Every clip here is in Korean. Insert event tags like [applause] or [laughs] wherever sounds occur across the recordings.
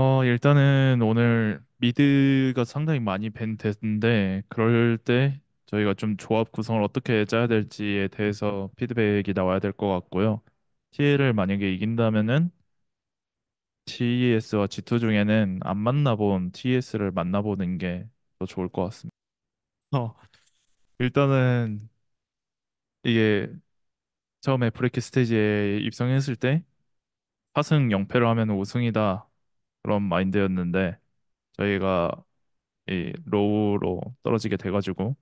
어, 일단은 오늘 미드가 상당히 많이 밴 됐는데, 그럴 때 저희가 좀 조합 구성을 어떻게 짜야 될지에 대해서 피드백이 나와야 될 것 같고요. TL을 만약에 이긴다면은 TES와 G2 중에는 안 만나본 TES를 만나보는 게 더 좋을 것 같습니다. 어, 일단은 이게 처음에 브레이크 스테이지에 입성했을 때파승 0패로 하면 우승이다 그런 마인드였는데 저희가 이 로우로 떨어지게 돼가지고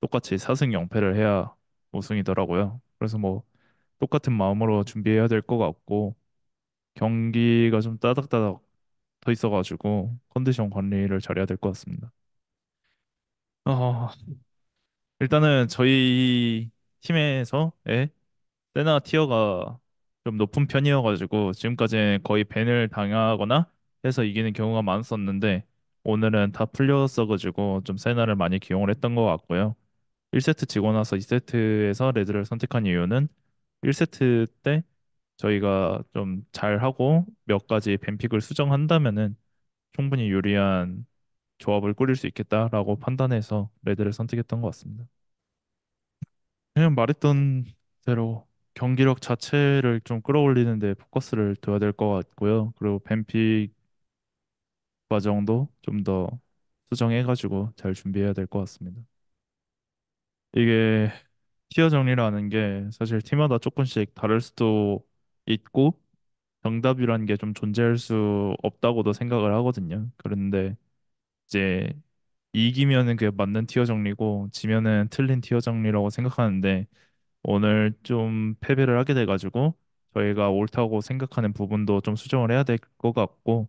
똑같이 4승 0패를 해야 우승이더라고요. 그래서 뭐 똑같은 마음으로 준비해야 될 것 같고 경기가 좀 따닥따닥 더 있어가지고 컨디션 관리를 잘해야 될 것 같습니다. 어, 일단은 저희 팀에서의 예, 세나 티어가 좀 높은 편이어가지고 지금까지 거의 밴을 당하거나 해서 이기는 경우가 많았었는데 오늘은 다 풀렸어가지고 좀 세나를 많이 기용을 했던 것 같고요. 1세트 지고 나서 2세트에서 레드를 선택한 이유는 1세트 때 저희가 좀 잘하고 몇 가지 뱀픽을 수정한다면은 충분히 유리한 조합을 꾸릴 수 있겠다라고 판단해서 레드를 선택했던 것 같습니다. 그냥 말했던 대로 경기력 자체를 좀 끌어올리는 데 포커스를 둬야 될 것 같고요. 그리고 뱀픽 과정도 좀 더 수정해가지고 잘 준비해야 될 것 같습니다. 이게 티어 정리라는 게 사실 팀마다 조금씩 다를 수도 있고 정답이라는 게 좀 존재할 수 없다고도 생각을 하거든요. 그런데 이제 이기면은 그게 맞는 티어 정리고 지면은 틀린 티어 정리라고 생각하는데 오늘 좀 패배를 하게 돼가지고 저희가 옳다고 생각하는 부분도 좀 수정을 해야 될 것 같고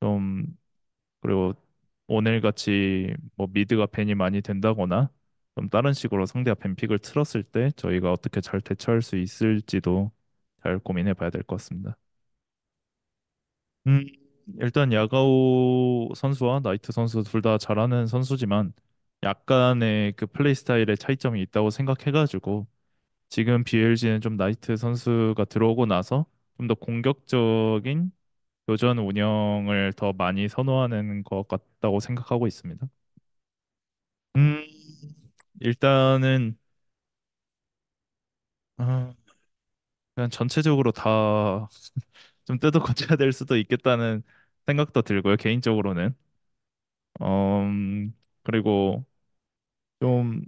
좀 그리고 오늘같이 뭐 미드가 팬이 많이 된다거나 좀 다른 식으로 상대가 팬픽을 틀었을 때 저희가 어떻게 잘 대처할 수 있을지도 잘 고민해 봐야 될 것 같습니다. 음, 일단 야가오 선수와 나이트 선수 둘 다 잘하는 선수지만 약간의 그 플레이 스타일의 차이점이 있다고 생각해가지고 지금 BLG는 좀 나이트 선수가 들어오고 나서 좀 더 공격적인 요전 운영을 더 많이 선호하는 것 같다고 생각하고 있습니다. 음, 일단은 아, 그냥 전체적으로 다 좀 [laughs] 뜯어 고쳐야 될 수도 있겠다는 생각도 들고요, 개인적으로는. 음, 그리고 좀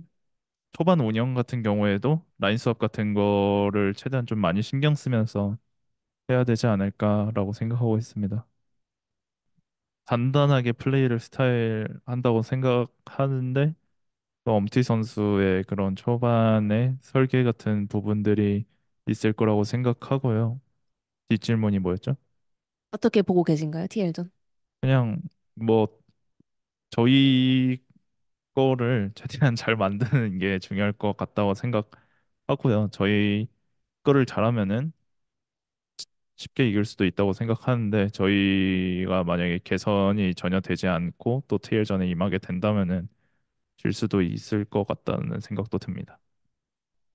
초반 운영 같은 경우에도 라인 수업 같은 거를 최대한 좀 많이 신경 쓰면서 해야 되지 않을까라고 생각하고 있습니다. 단단하게 플레이를 스타일 한다고 생각하는데 또 엄티 선수의 그런 초반의 설계 같은 부분들이 있을 거라고 생각하고요. 뒷질문이 뭐였죠? 어떻게 보고 계신가요, TL전? 그냥 뭐 저희 거를 최대한 잘 만드는 게 중요할 것 같다고 생각하고요. 저희 거를 잘하면은 쉽게 이길 수도 있다고 생각하는데 저희가 만약에 개선이 전혀 되지 않고 또 TL전에 임하게 된다면은 질 수도 있을 것 같다는 생각도 듭니다.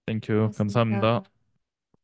땡큐. 고맙습니다. 감사합니다.